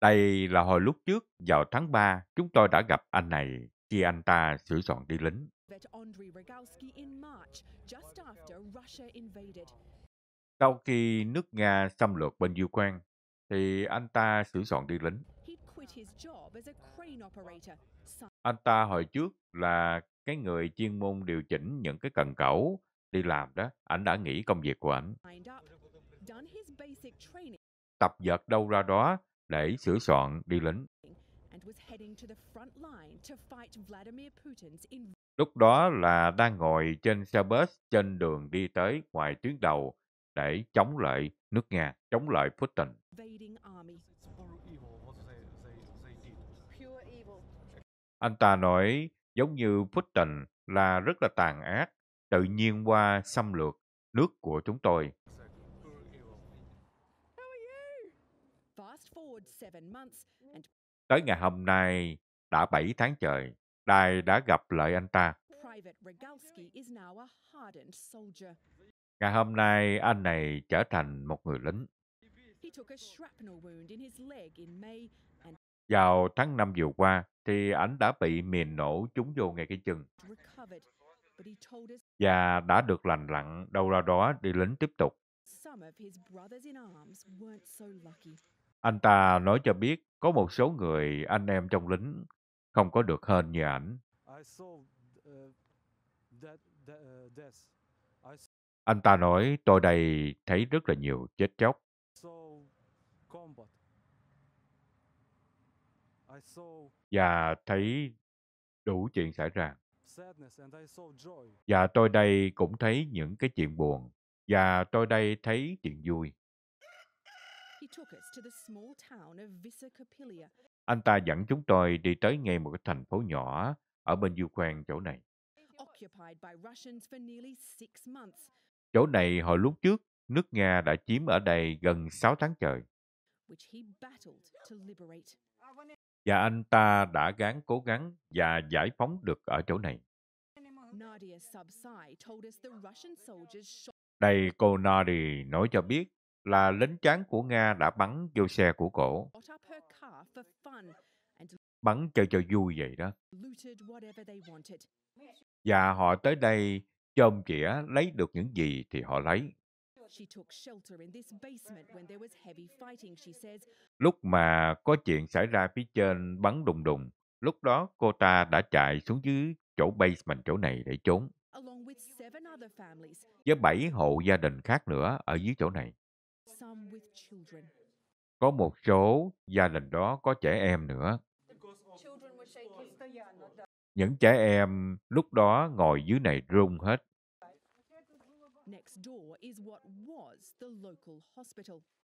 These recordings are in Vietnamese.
Đây là hồi lúc trước, vào tháng 3, chúng tôi đã gặp anh này khi anh ta sửa soạn đi lính. Sau khi nước Nga xâm lược bên Ukraine, thì anh ta sửa soạn đi lính. Anh ta hồi trước là cái người chuyên môn điều chỉnh những cái cần cẩu đi làm đó, ảnh đã nghỉ công việc của ảnh tập vợt đâu ra đó để sửa soạn đi lính. Lúc đó là đang ngồi trên xe bus trên đường đi tới ngoài tuyến đầu để chống lại nước Nga, chống lại Putin. Anh ta nói giống như Putin là rất là tàn ác, tự nhiên qua xâm lược nước của chúng tôi. Tới ngày hôm nay, đã 7 tháng trời, Đài đã gặp lại anh ta. Ngày hôm nay, anh này trở thành một người lính. Vào tháng 5 vừa qua, thì anh đã bị miền nổ trúng vô ngay cái chân. Và đã được lành lặn đâu ra đó đi lính tiếp tục. Anh ta nói cho biết có một số người anh em trong lính không có được hên như ảnh. Uh, uh, anh ta nói tôi đây thấy rất là nhiều chết chóc. Và thấy đủ chuyện xảy ra. Và tôi đây cũng thấy những cái chuyện buồn. Và tôi đây thấy chuyện vui. Anh ta dẫn chúng tôi đi tới ngay một cái thành phố nhỏ ở bên Ukraine chỗ này. Chỗ này hồi lúc trước, nước Nga đã chiếm ở đây gần 6 tháng trời. Và anh ta đã gắng cố gắng và giải phóng được ở chỗ này. Đây cô Nadi nói cho biết là lính tráng của Nga đã bắn vô xe của cổ. Bắn chơi cho vui vậy đó. Và họ tới đây chôm chĩa lấy được những gì thì họ lấy. Lúc mà có chuyện xảy ra phía trên bắn đùng đùng, lúc đó cô ta đã chạy xuống dưới chỗ basement chỗ này để trốn. Với bảy hộ gia đình khác nữa ở dưới chỗ này. Có một số gia đình đó có trẻ em nữa. Những trẻ em lúc đó ngồi dưới này run hết.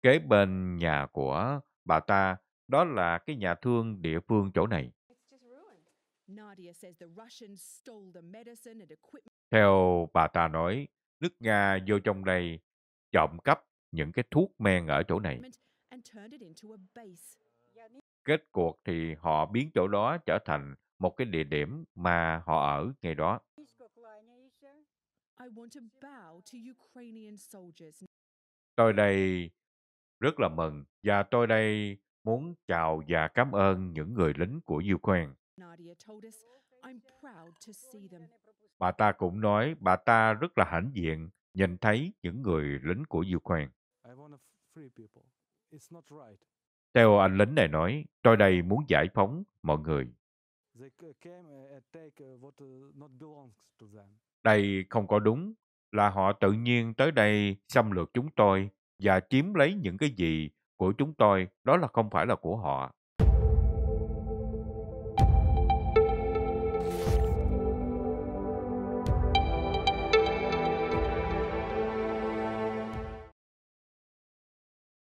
Kế bên nhà của bà ta, đó là cái nhà thương địa phương chỗ này. Theo bà ta nói, nước Nga vô trong đây trộm cắp những cái thuốc men ở chỗ này. Kết cuộc thì họ biến chỗ đó trở thành một cái địa điểm mà họ ở ngay đó. Tôi đây rất là mừng và tôi đây muốn chào và cảm ơn những người lính của Ukraine. Bà ta cũng nói bà ta rất là hãnh diện nhìn thấy những người lính của Ukraine. Theo anh lính này nói, tôi đây muốn giải phóng mọi người. Uh, uh, uh, đây không có đúng, là họ tự nhiên tới đây xâm lược chúng tôi và chiếm lấy những cái gì của chúng tôi, đó là không phải là của họ.